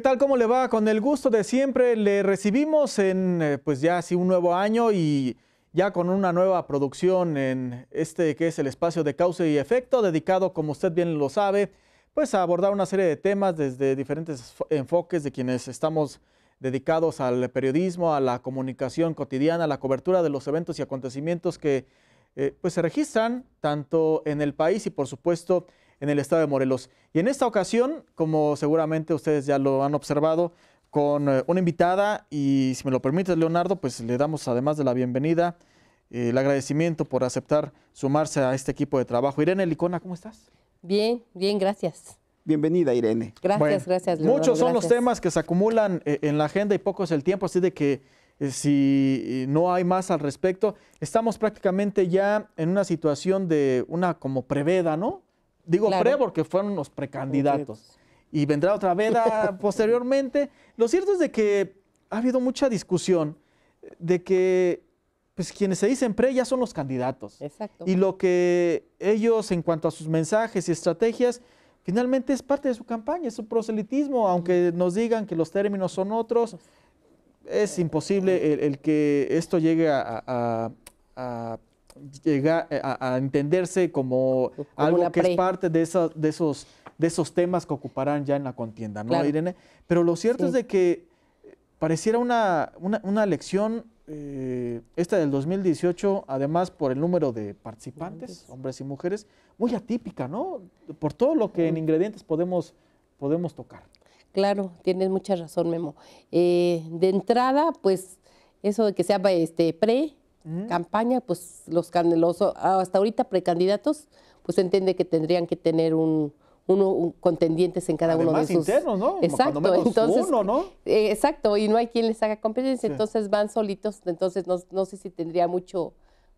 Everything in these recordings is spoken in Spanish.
¿Qué tal? ¿Cómo le va? Con el gusto de siempre le recibimos en, eh, pues ya así un nuevo año y ya con una nueva producción en este que es el espacio de causa y efecto, dedicado, como usted bien lo sabe, pues a abordar una serie de temas desde diferentes enfoques de quienes estamos dedicados al periodismo, a la comunicación cotidiana, a la cobertura de los eventos y acontecimientos que eh, pues se registran tanto en el país y por supuesto en el estado de Morelos. Y en esta ocasión, como seguramente ustedes ya lo han observado, con eh, una invitada y si me lo permite Leonardo, pues le damos además de la bienvenida, eh, el agradecimiento por aceptar sumarse a este equipo de trabajo. Irene Licona, ¿cómo estás? Bien, bien, gracias. Bienvenida, Irene. Gracias, gracias. muchos son los temas que se acumulan eh, en la agenda y poco es el tiempo, así de que si no hay más al respecto, estamos prácticamente ya en una situación de una como preveda, ¿no? Digo pre porque fueron los precandidatos. Y vendrá otra vez posteriormente. Lo cierto es de que ha habido mucha discusión de que pues, quienes se dicen pre ya son los candidatos. Exacto. Y lo que ellos en cuanto a sus mensajes y estrategias, finalmente es parte de su campaña, es su proselitismo, aunque nos digan que los términos son otros, es imposible el, que esto llegue a, a llegar eh, a, entenderse como, algo que es parte de, de, esos, de esos temas que ocuparán ya en la contienda, ¿no, Irene? Pero lo cierto es de que eh, pareciera una, una, elección, eh, esta del 2018, además por el número de participantes, hombres y mujeres, muy atípica, ¿no? Por todo lo que en ingredientes podemos, podemos tocar. Claro, tienes mucha razón, Memo. de entrada, pues eso de que sea este, pre, campaña, pues los, los, ah, hasta ahorita precandidatos, pues entiende que tendrían que tener un, uno, contendientes en cada uno de sus ¿no? Exacto, entonces uno, ¿no? Eh, exacto, y no hay quien les haga competencia, entonces van solitos, entonces no, sé si tendría mucho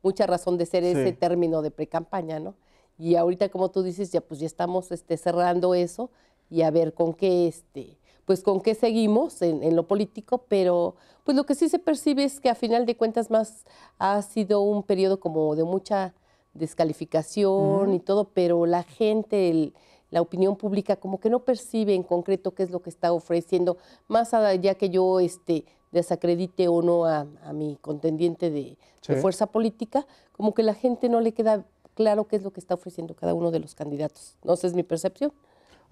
mucha razón de ser ese término de precampaña, ¿no? Y ahorita como tú dices, ya pues ya estamos este cerrando eso y a ver con qué este pues con qué seguimos en, lo político, pero pues lo que sí se percibe es que a final de cuentas más ha sido un periodo como de mucha descalificación y todo, pero la gente, la opinión pública como que no percibe en concreto qué es lo que está ofreciendo, más allá que yo este, desacredite o no a, mi contendiente de, fuerza política, como que la gente no le queda claro qué es lo que está ofreciendo cada uno de los candidatos. No sé, es mi percepción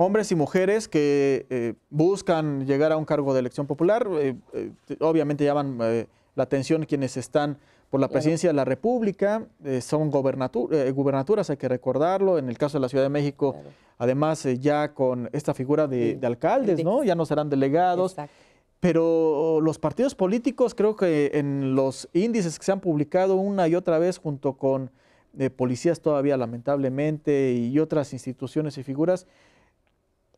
hombres y mujeres que eh, buscan llegar a un cargo de elección popular. Eh, eh, obviamente llaman la atención quienes están por la presidencia de la República, son gobernaturas gubernaturas, hay que recordarlo. En el caso de la Ciudad de México, además ya con esta figura de, alcaldes, ¿no? Ya no serán delegados. Pero los partidos políticos, creo que en los índices que se han publicado una y otra vez junto con policías todavía lamentablemente y otras instituciones y figuras,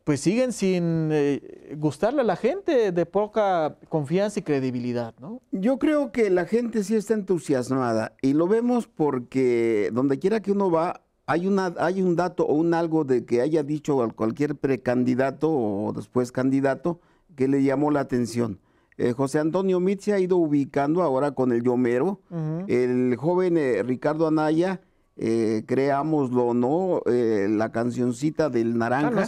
pues siguen sin eh, gustarle a la gente de poca confianza y credibilidad, ¿no? Yo creo que la gente sí está entusiasmada y lo vemos porque donde quiera que uno va hay una hay un dato o un algo de que haya dicho a cualquier precandidato o después candidato que le llamó la atención. Eh, José Antonio Mit se ha ido ubicando ahora con el Yomero, el joven eh, Ricardo Anaya eh, creámoslo o no, eh, la cancioncita del naranja ha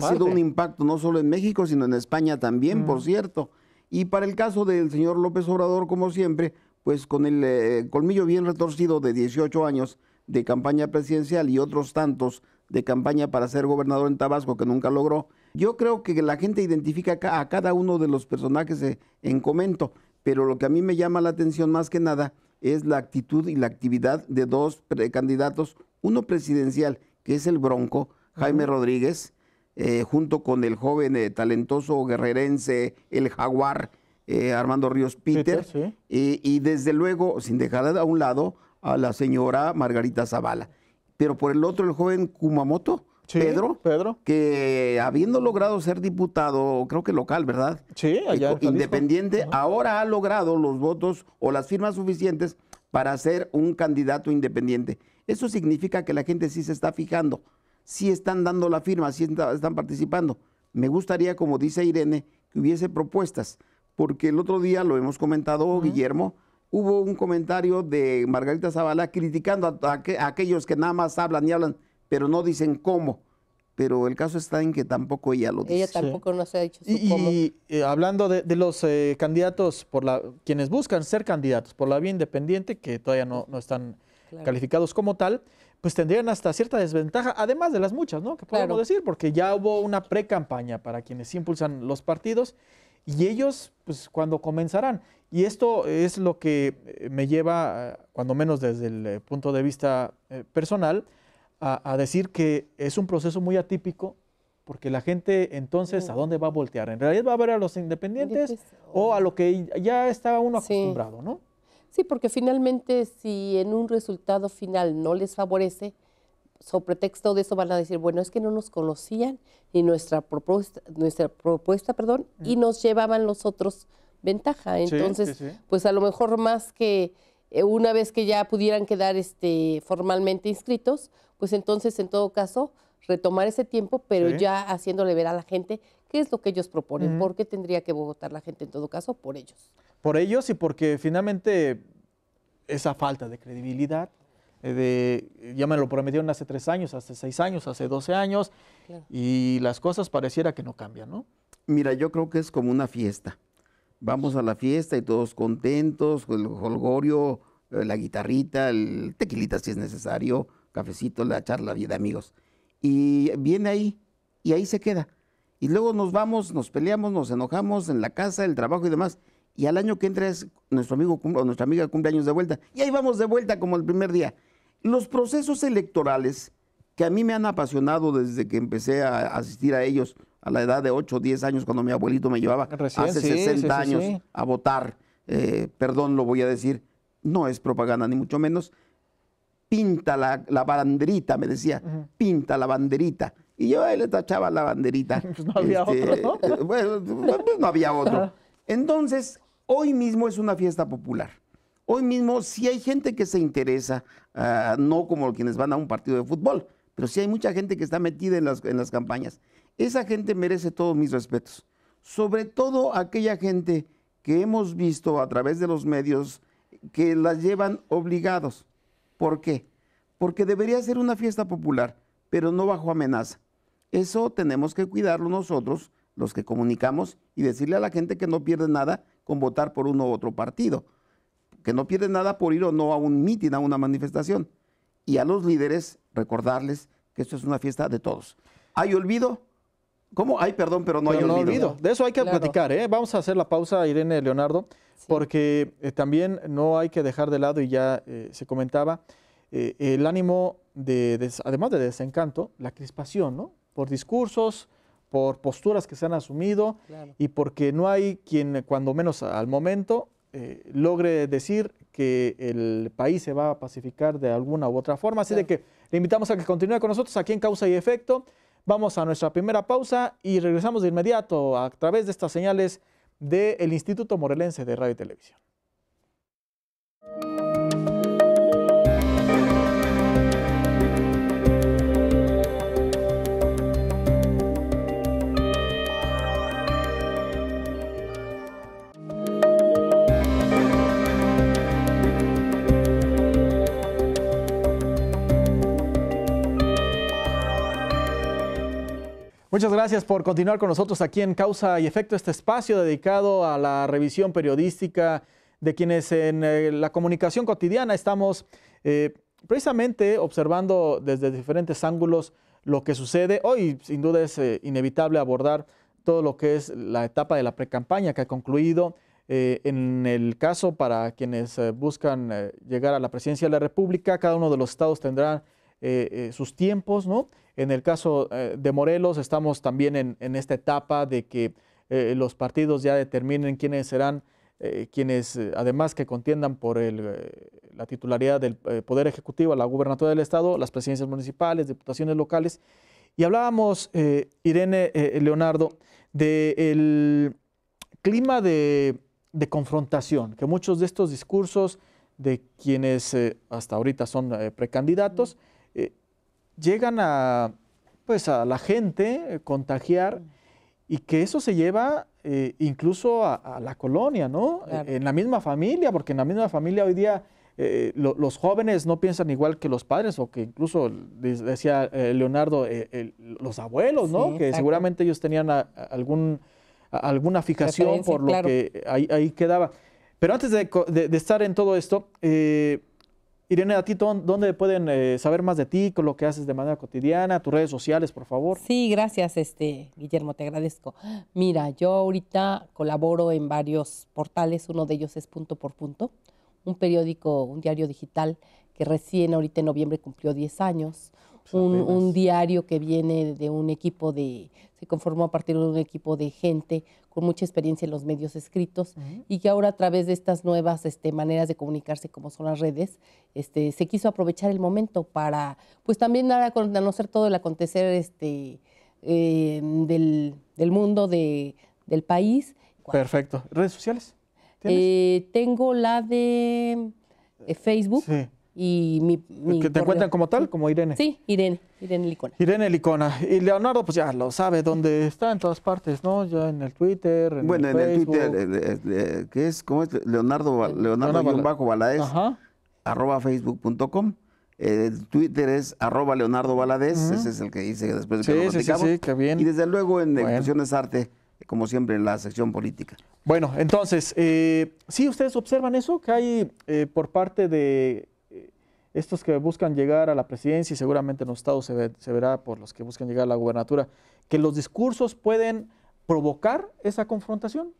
sido un impacto no solo en México, sino en España también, por cierto. Y para el caso del señor López Obrador, como siempre, pues con el eh, colmillo bien retorcido de 18 años de campaña presidencial y otros tantos de campaña para ser gobernador en Tabasco que nunca logró, yo creo que la gente identifica a cada uno de los personajes eh, en comento, pero lo que a mí me llama la atención más que nada es la actitud y la actividad de dos precandidatos, uno presidencial, que es el Bronco, Jaime Rodríguez, eh, junto con el joven eh, talentoso guerrerense, el jaguar, eh, Armando Ríos Peter, y, y, desde luego, sin dejar a un lado, a la señora Margarita Zavala. Pero por el otro, el joven Kumamoto, Pedro, que habiendo logrado ser diputado, creo que local, ¿verdad? Sí, allá. Eh, independiente, ahora ha logrado los votos o las firmas suficientes para ser un candidato independiente. Eso significa que la gente sí se está fijando, sí están dando la firma, sí están participando. Me gustaría, como dice Irene, que hubiese propuestas, porque el otro día lo hemos comentado, Guillermo, hubo un comentario de Margarita Zavala criticando a, a aquellos que nada más hablan y hablan pero no dicen cómo. Pero el caso está en que tampoco ella lo dice. Ella tampoco no nos ha dicho y, cómo. Y eh, hablando de, los eh, candidatos, por la, quienes buscan ser candidatos por la vía independiente, que todavía no, están calificados como tal, pues tendrían hasta cierta desventaja, además de las muchas, ¿no? Que podemos decir, porque ya hubo una pre-campaña para quienes impulsan los partidos y ellos, pues, cuando comenzarán. Y esto es lo que eh, me lleva, cuando menos desde el punto de vista personal, a, decir que es un proceso muy atípico, porque la gente entonces, ¿a dónde va a voltear? ¿En realidad va a ver a los independientes o a lo que ya está uno acostumbrado, no? Sí, porque finalmente si en un resultado final no les favorece, sobre texto de eso van a decir, bueno, es que no nos conocían y nuestra propuesta, nuestra propuesta, perdón, y nos llevaban los otros ventaja. Entonces, pues a lo mejor más que eh, una vez que ya pudieran quedar este, formalmente inscritos, pues entonces en todo caso retomar ese tiempo, pero ya haciéndole ver a la gente qué es lo que ellos proponen, por qué tendría que votar la gente en todo caso por ellos. Por ellos y porque finalmente esa falta de credibilidad, eh, de, ya me lo prometieron hace tres años, hace seis años, hace doce años, y las cosas pareciera que no cambian, ¿no? Mira, yo creo que es como una fiesta. Vamos a la fiesta y todos contentos, el jolgorio, eh, la guitarrita, el tequilita si es necesario, cafecito, la charla de amigos. Y viene ahí y ahí se queda. Y luego nos vamos, nos peleamos, nos enojamos en la casa, el trabajo y demás. Y al año que entra es nuestro amigo o nuestra amiga cumpleaños de vuelta. Y ahí vamos de vuelta como el primer día. Los procesos electorales que a mí me han apasionado desde que empecé a asistir a ellos a la edad de 8 o 10 años cuando mi abuelito me llevaba hace 60 años a votar, eh, perdón lo voy a decir, no es propaganda ni mucho menos, pinta la, banderita, me decía, pinta la banderita. Y yo ahí le tachaba la banderita. Pues, este, eh, pues, pues no había otro. ¿no? Bueno, pues no había otro. Entonces, hoy mismo es una fiesta popular. Hoy mismo si hay gente que se interesa, ah, no como quienes van a un partido de fútbol, pero si hay mucha gente que está metida en las, en las campañas. Esa gente merece todos mis respetos. Sobre todo aquella gente que hemos visto a través de los medios que las llevan obligados. ¿Por qué? Porque debería ser una fiesta popular, pero no bajo amenaza. Eso tenemos que cuidarlo nosotros, los que comunicamos, y decirle a la gente que no pierde nada con votar por uno u otro partido, que no pierde nada por ir o no a un mitin, a una manifestación. Y a los líderes recordarles que esto es una fiesta de todos. ¿Hay olvido? ¿Cómo? Hay perdón, pero no hay olvido. No olvido. De eso hay que platicar. ¿eh? Vamos a hacer la pausa, Irene Leonardo, porque eh, también no hay que dejar de lado, y ya eh, se comentaba, eh, el ánimo, de, además de desencanto, la crispación, ¿no? Por discursos, por posturas que se han asumido y porque no hay quien, cuando menos al momento, logre decir que el país se va a pacificar de alguna u otra forma. Así de que le invitamos a que continúe con nosotros aquí en Causa y Efecto. Vamos a nuestra primera pausa y regresamos de inmediato a través de estas señales del Instituto Morelense de Radio y Televisión. Muchas gracias por continuar con nosotros aquí en Causa y Efecto, este espacio dedicado a la revisión periodística de quienes en eh, la comunicación cotidiana estamos eh, precisamente observando desde diferentes ángulos lo que sucede. Hoy sin duda es eh, inevitable abordar todo lo que es la etapa de la precampaña que ha concluido. en el caso para quienes buscan llegar a la presidencia de la República, cada uno de los estados tendrá sus tiempos, ¿no? En el caso eh, de Morelos, estamos también en, esta etapa de que eh, los partidos ya determinen quiénes serán, eh, quienes además que contiendan por la titularidad del Poder Ejecutivo, la gubernatura del Estado, las presidencias municipales, diputaciones locales. Y hablábamos, Irene Leonardo, del clima de, confrontación, que muchos de estos discursos de quienes hasta ahorita son precandidatos, llegan a, pues, a la gente eh, contagiar mm. y que eso se lleva eh, incluso a, la colonia, ¿no? En la misma familia, porque en la misma familia hoy día... Eh, los jóvenes no piensan igual que los padres o que incluso decía Leonardo los abuelos, ¿no? Que seguramente ellos tenían algún, alguna fijación por lo que ahí, ahí, quedaba. Pero antes de, de estar en todo esto, Irene, ¿a ti dónde pueden eh, saber más de ti, con lo que haces de manera cotidiana, tus redes sociales, por favor? Sí, gracias, este, Guillermo, te agradezco. Mira, yo ahorita colaboro en varios portales, uno de ellos es Punto por Punto, un periódico, un diario digital que recién ahorita en noviembre cumplió 10 años, pues, un, diario que viene de un equipo de, se conformó a partir de un equipo de gente con mucha experiencia en los medios escritos y que ahora a través de estas nuevas este, maneras de comunicarse como son las redes, este, se quiso aprovechar el momento para, pues también dar a conocer todo el acontecer este, em, del, del, mundo, de, del país. Perfecto. ¿Redes sociales? Eh, tengo la de eh, Facebook. Sí y mi... ¿Que te encuentran como tal, como Irene? Sí, Irene, Irene Licona. Irene Licona. Y Leonardo, pues ya lo sabe, dónde está, en todas partes, ¿no? Ya en el Twitter, en Bueno, en el Twitter, eh, eh, ¿qué es? ¿Cómo es? Leonardo, eh, Leonardo, Valadez arroba facebook.com. El Twitter es arroba Leonardo Valadez, ese es el que dice después de que lo sí, sí, Y desde luego en bueno. Arte, como siempre, en la sección política. Bueno, entonces, eh, sí, ustedes observan eso, que hay por parte de estos que buscan llegar a la presidencia y seguramente en los estados se, verá por los que buscan llegar a la gubernatura, que los discursos pueden provocar esa confrontación.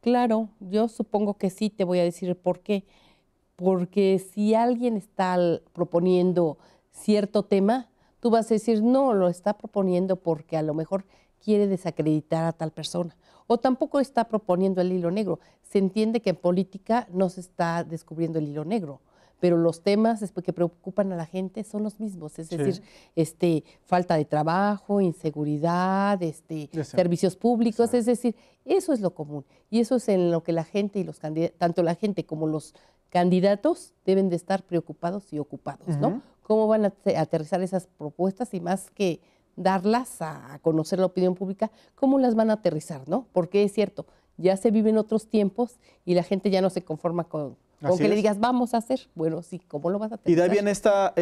Claro, yo supongo que sí, te voy a decir por qué. Porque si alguien está proponiendo cierto tema, tú vas a decir, no, lo está proponiendo porque a lo mejor quiere desacreditar a tal persona. O tampoco está proponiendo el hilo negro. Se entiende que en política no se está descubriendo el hilo negro pero los temas que preocupan a la gente son los mismos, es decir, este, falta de trabajo, inseguridad, este, servicios públicos, es decir, eso es lo común y eso es en lo que la gente y los tanto la gente como los candidatos deben de estar preocupados y ocupados, ¿no? ¿Cómo van a aterrizar esas propuestas y más que darlas a conocer la opinión pública, cómo las van a aterrizar, ¿no? Porque es cierto, ya se viven otros tiempos y la gente ya no se conforma con o que le digas, vamos a hacer. Bueno, sí, ¿cómo lo vas a hacer? Y da bien eh,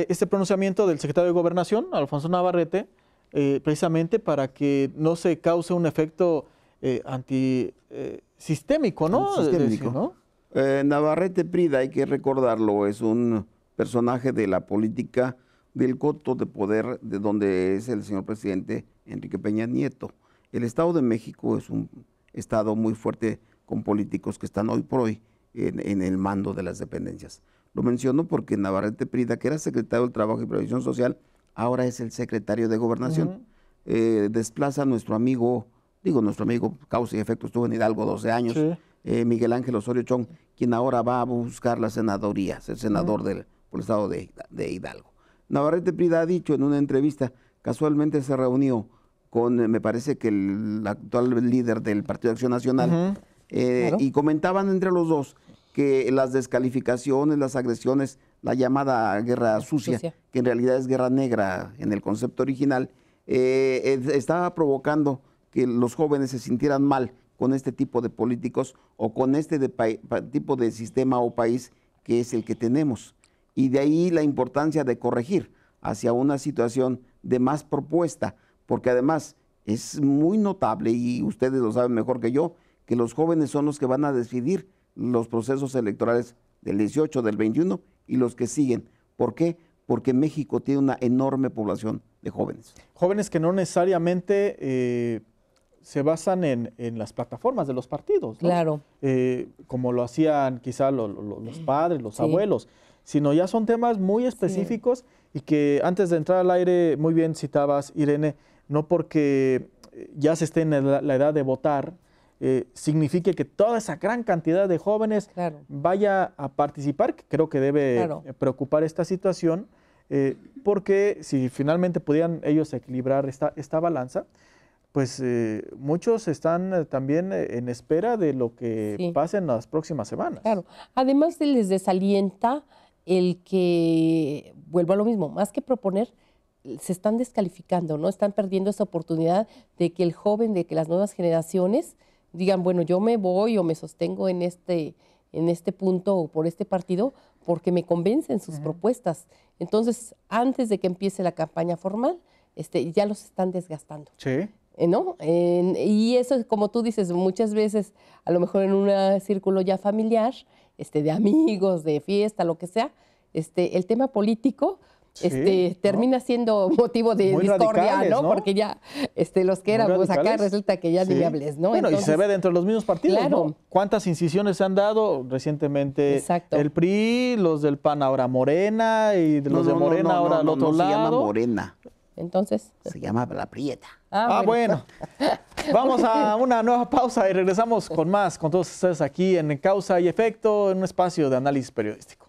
este pronunciamiento del secretario de Gobernación, Alfonso Navarrete, eh, precisamente para que no se cause un efecto eh, antisistémico, Antisistémico. ¿no? Navarrete Prida, hay que recordarlo, es un personaje de la política del coto de poder de donde es el señor presidente Enrique Peña Nieto. El Estado de México es un Estado muy fuerte con políticos que están hoy por hoy en, el mando de las dependencias. Lo menciono porque Navarrete Prida, que era secretario del Trabajo y Previsión Social, ahora es el secretario de Gobernación. Eh, desplaza a nuestro amigo, digo nuestro amigo, causa y efecto, estuvo en Hidalgo 12 años, eh, Miguel Ángel Osorio Chong, quien ahora va a buscar la senadoría, ser senador del, por el estado de, Hidalgo. Navarrete Prida ha dicho en una entrevista, casualmente se reunió con, me parece que el actual líder del Partido de Acción Nacional, eh, y comentaban entre los dos que las descalificaciones, las agresiones, la llamada guerra sucia, que en realidad es guerra negra en el concepto original, eh, estaba provocando que los jóvenes se sintieran mal con este tipo de políticos o con este tipo de sistema o país que es el que tenemos. Y de ahí la importancia de corregir hacia una situación de más propuesta, porque además es muy notable, y ustedes lo saben mejor que yo, que los jóvenes son los que van a decidir los procesos electorales del 18, del 21 y los que siguen. ¿Por qué? Porque México tiene una enorme población de jóvenes. Jóvenes que no necesariamente eh, se basan en, las plataformas de los partidos. Claro. Eh, como lo hacían quizá los padres, los abuelos, sino ya son temas muy específicos y que antes de entrar al aire, muy bien citabas, Irene, no porque ya se esté en la edad de votar, eh, signifique que toda esa gran cantidad de jóvenes vaya a participar, que creo que debe eh, preocupar esta situación, eh, porque si finalmente pudieran ellos equilibrar esta, balanza, pues eh, muchos están también en espera de lo que pase en las próximas semanas. Claro, además les desalienta el que, vuelvo a lo mismo, más que proponer, se están descalificando, ¿no? Están perdiendo esa oportunidad de que el joven, de que las nuevas generaciones digan, bueno, yo me voy o me sostengo en este, en este punto o por este partido porque me convencen sus propuestas. Entonces, antes de que empiece la campaña formal, este, ya los están desgastando. Sí. Eh, y eso, como tú dices, muchas veces, a lo mejor en un círculo ya familiar, este, de amigos, de fiesta, lo que sea, este, el tema político este, termina siendo motivo de discordia, ¿no? Porque ya este, los que éramos acá resulta que ya sí. ni hables, ¿no? Bueno, y se ve dentro de los mismos partidos, ¿Cuántas incisiones se han dado recientemente? Exacto. El PRI, los del PAN ahora Morena y los de Morena ahora al otro lado. Se llama Morena. Entonces. Se llama La Prieta. Ah, ah bueno. Vamos a una nueva pausa y regresamos con más, con todos ustedes aquí en Causa y Efecto, en un espacio de análisis periodístico.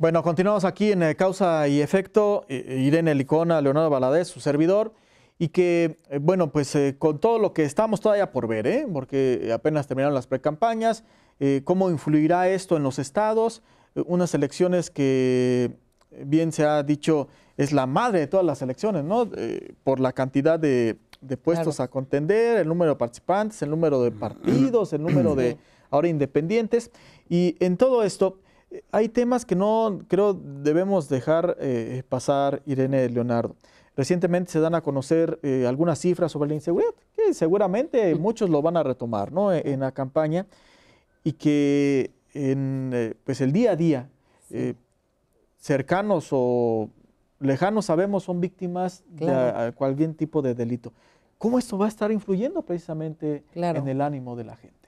Bueno, continuamos aquí en eh, Causa y Efecto. Eh, eh, Irene Licona, Leonardo Valadez, su servidor. Y que, bueno, pues con todo lo que estamos todavía por ver, porque apenas terminaron las precampañas, cómo influirá esto en los estados, unas elecciones que, bien se ha dicho, es la madre de todas las elecciones, ¿no? por la cantidad de, puestos a contender, el número de participantes, el número de partidos, el número de ahora independientes. Y en todo esto hay temas que no creo debemos dejar eh, pasar, Irene Leonardo. Recientemente se dan a conocer eh, algunas cifras sobre la inseguridad, que seguramente muchos lo van a retomar ¿no? E-, en, la campaña y que en eh, pues el día a día, cercanos o lejanos sabemos, son víctimas de cualquier tipo de delito. ¿Cómo esto va a estar influyendo precisamente en el ánimo de la gente?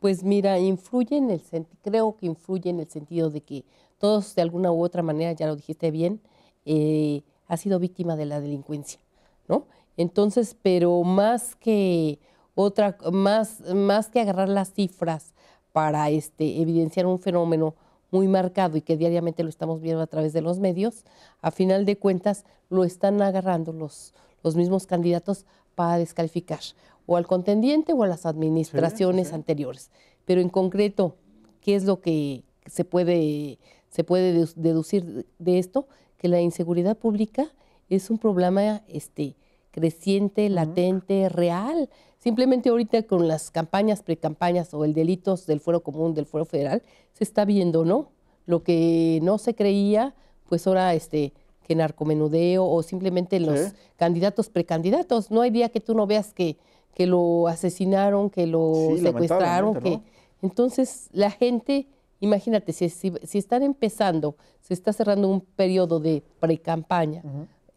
Pues mira, influye en el creo que influye en el sentido de que todos de alguna u otra manera, ya lo dijiste bien, eh, ha sido víctima de la delincuencia, ¿no? Entonces, pero más que otra, más, más que agarrar las cifras para este, evidenciar un fenómeno muy marcado y que diariamente lo estamos viendo a través de los medios, a final de cuentas lo están agarrando los, los mismos candidatos para descalificar o al contendiente o a las administraciones anteriores. Pero en concreto, ¿qué es lo que se puede, se puede deducir de esto? Que la inseguridad pública es un problema este, creciente, latente, real. Simplemente ahorita con las campañas, precampañas o el delitos del fuero común, del fuero federal, se está viendo, ¿no? Lo que no se creía, pues ahora este, que narcomenudeo o simplemente los candidatos, precandidatos. No hay día que tú no veas que que lo asesinaron, que lo secuestraron, que entonces la gente, imagínate, si, están empezando, se está cerrando un periodo de pre-campaña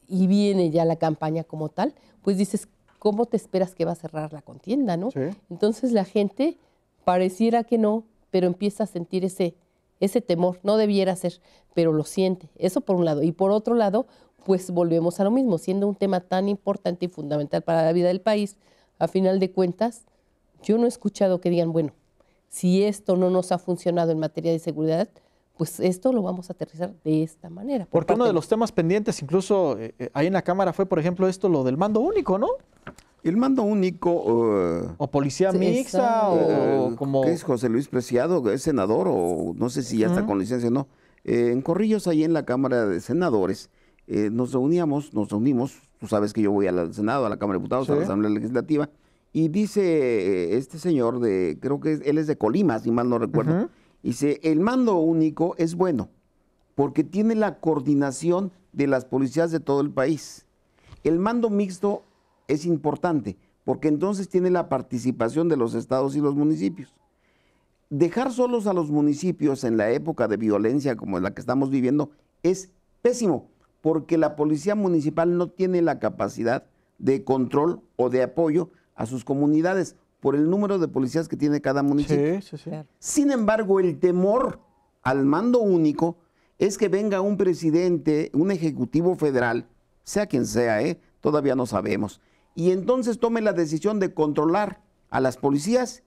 y viene ya la campaña como tal, pues dices, ¿cómo te esperas que va a cerrar la contienda, no? Entonces la gente pareciera que no, pero empieza a sentir ese, ese temor, no debiera ser, pero lo siente. Eso por un lado. Y por otro lado, pues volvemos a lo mismo, siendo un tema tan importante y fundamental para la vida del país, a final de cuentas, yo no he escuchado que digan, bueno, si esto no nos ha funcionado en materia de seguridad, pues esto lo vamos a aterrizar de esta manera. Porque uno de los temas pendientes, incluso eh, eh, ahí en la Cámara, fue, por ejemplo, esto, lo del mando único, ¿no? El mando único... o policía mixta, o, eh, como... ¿Qué es José Luis Preciado? ¿Es senador o no sé si ya está con licencia o no? en Corrillos, ahí en la Cámara de Senadores, eh, nos reuníamos, nos reunimos, tú sabes que yo voy al Senado, a la Cámara de Diputados, a la Asamblea Legislativa, y dice eh, este señor de, creo que él es de Colima, si mal no recuerdo, dice, el mando único es bueno, porque tiene la coordinación de las policías de todo el país. El mando mixto es importante, porque entonces tiene la participación de los estados y los municipios. Dejar solos a los municipios en la época de violencia como la que estamos viviendo es pésimo, porque la policía municipal no tiene la capacidad de control o de apoyo a sus comunidades por el número de policías que tiene cada municipio. Sí, sí, sí. Sin embargo, el temor al mando único es que venga un presidente, un ejecutivo federal, sea quien sea, ¿eh? todavía no sabemos, y entonces tome la decisión de controlar a las policías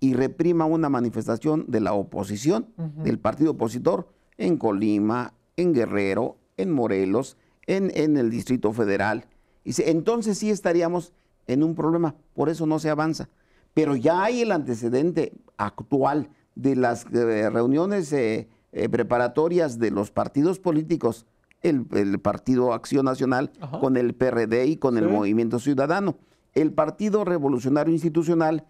y reprima una manifestación de la oposición, del partido opositor, en Colima, en Guerrero, en Morelos, en, en el Distrito Federal. entonces sí estaríamos en un problema, por eso no se avanza. Pero ya hay el antecedente actual de las eh, reuniones eh, eh, preparatorias de los partidos políticos, el, Partido Acción Nacional con el PRD y con el Movimiento Ciudadano, el Partido Revolucionario Institucional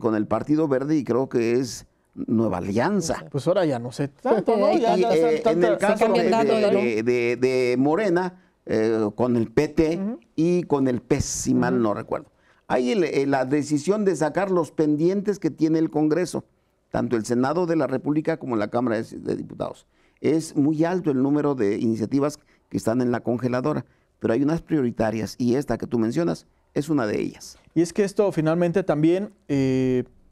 con el Partido Verde y creo que es Nueva Alianza. Pues ahora ya no sé tanto, ¿no? Ya, eh, en el caso de, Morena, eh, con el PT y con el PES, no recuerdo. Hay eh, la decisión de sacar los pendientes que tiene el Congreso, tanto el Senado de la República como la Cámara de Diputados. Es muy alto el número de iniciativas que están en la congeladora, pero hay unas prioritarias y esta que tú mencionas es una de ellas. Y es que esto finalmente también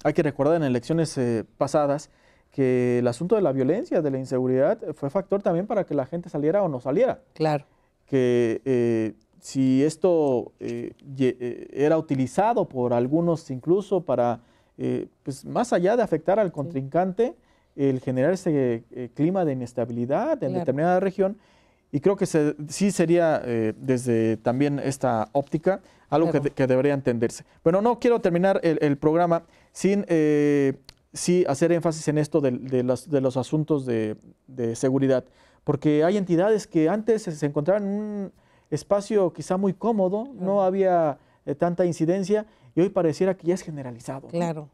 hay que recordar en elecciones eh, pasadas que el asunto de la violencia, de la inseguridad, eh, fue factor también para que la gente saliera o no saliera. Claro. Que eh, si esto era utilizado por algunos incluso para, pues más allá de afectar al contrincante, el generar ese clima de inestabilidad en determinada región, y creo que sí sería eh, desde también esta óptica algo que, debería entenderse. Bueno, no quiero terminar el, programa sin eh, sí hacer énfasis en esto de, los, asuntos de, seguridad, porque hay entidades que antes se encontraban en un espacio quizá muy cómodo, no había eh, tanta incidencia y hoy pareciera que ya es generalizado. Claro.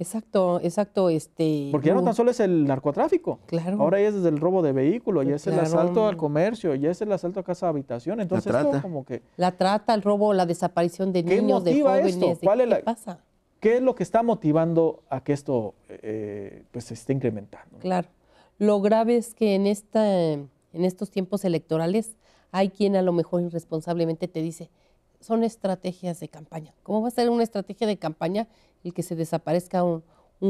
Exacto, exacto, este. Porque ya no tan solo es el narcotráfico. Claro. Ahora ya es desde el robo de vehículos, ya es el asalto al comercio, ya es el asalto a casa habitación. Entonces la trata. como que. La trata, el robo, la desaparición de niños, de jóvenes. Esto? ¿Cuál ¿Qué pasa? ¿Qué es lo que está motivando a que esto eh, pues se esté incrementando? Claro. Lo grave es que en esta, en estos tiempos electorales hay quien a lo mejor irresponsablemente te dice, son estrategias de campaña. ¿Cómo va a ser una estrategia de campaña el que se desaparezca un,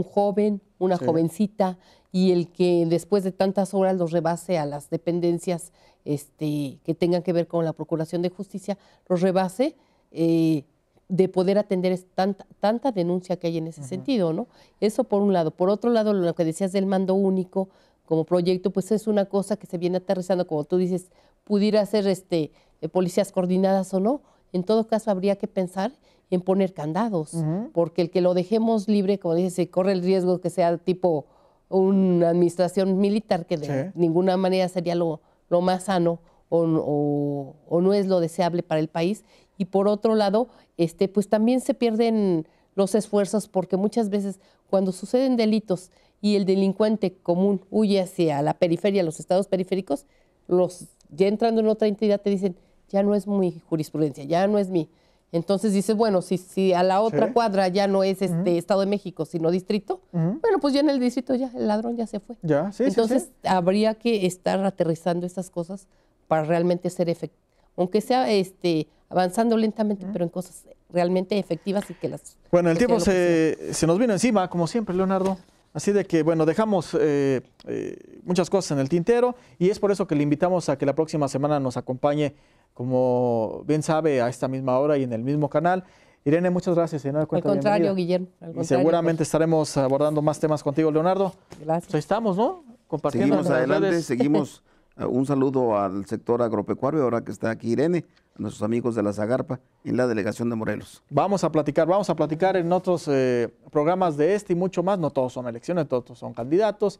joven, una jovencita, y el que después de tantas horas los rebase a las dependencias este, que tengan que ver con la Procuración de Justicia, los rebase eh, de poder atender tanta, tanta, denuncia que hay en ese sentido, ¿no? Eso por un lado. Por otro lado, lo que decías del mando único como proyecto, pues es una cosa que se viene aterrizando, como tú dices, pudiera ser este, eh, policías coordinadas o no, en todo caso habría que pensar en poner candados, porque el que lo dejemos libre, como dije, se corre el riesgo que sea tipo una administración militar, que de ninguna manera sería lo, más sano o, o, no es lo deseable para el país. Y por otro lado, este, pues también se pierden los esfuerzos porque muchas veces cuando suceden delitos y el delincuente común huye hacia la periferia, los estados periféricos, los ya entrando en otra entidad te dicen, ya no es mi jurisprudencia, ya no es mi. Entonces dices, bueno, si, si a la otra cuadra ya no es este Estado de México, sino distrito, bueno, pues ya en el distrito ya el ladrón ya se fue. Entonces habría que estar aterrizando estas cosas para realmente ser efectivo, aunque sea este avanzando lentamente, pero en cosas realmente efectivas y que las... Bueno, el tiempo se, nos vino encima, como siempre, Leonardo. Así de que, bueno, dejamos eh, eh, muchas cosas en el tintero y es por eso que le invitamos a que la próxima semana nos acompañe como bien sabe, a esta misma hora y en el mismo canal. Irene, muchas gracias. al contrario, Guillermo. y seguramente pues. estaremos abordando más temas contigo, Leonardo. Gracias. Pues estamos, ¿no? Compartiendo. Seguimos adelante, seguimos. Eh, un saludo al sector agropecuario, ahora que está aquí Irene, a nuestros amigos de la Zagarpa y la delegación de Morelos. Vamos a platicar, vamos a platicar en otros eh, programas de este y mucho más. No todos son elecciones, todos son candidatos.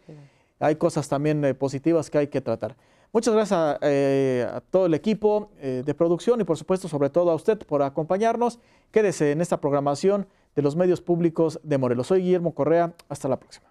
Hay cosas también eh, positivas que hay que tratar. Muchas gracias eh, a, todo el equipo eh, de producción y por supuesto sobre todo a usted por acompañarnos. Quédese en esta programación de los medios públicos de Morelos. Soy Guillermo Correa. Hasta la próxima.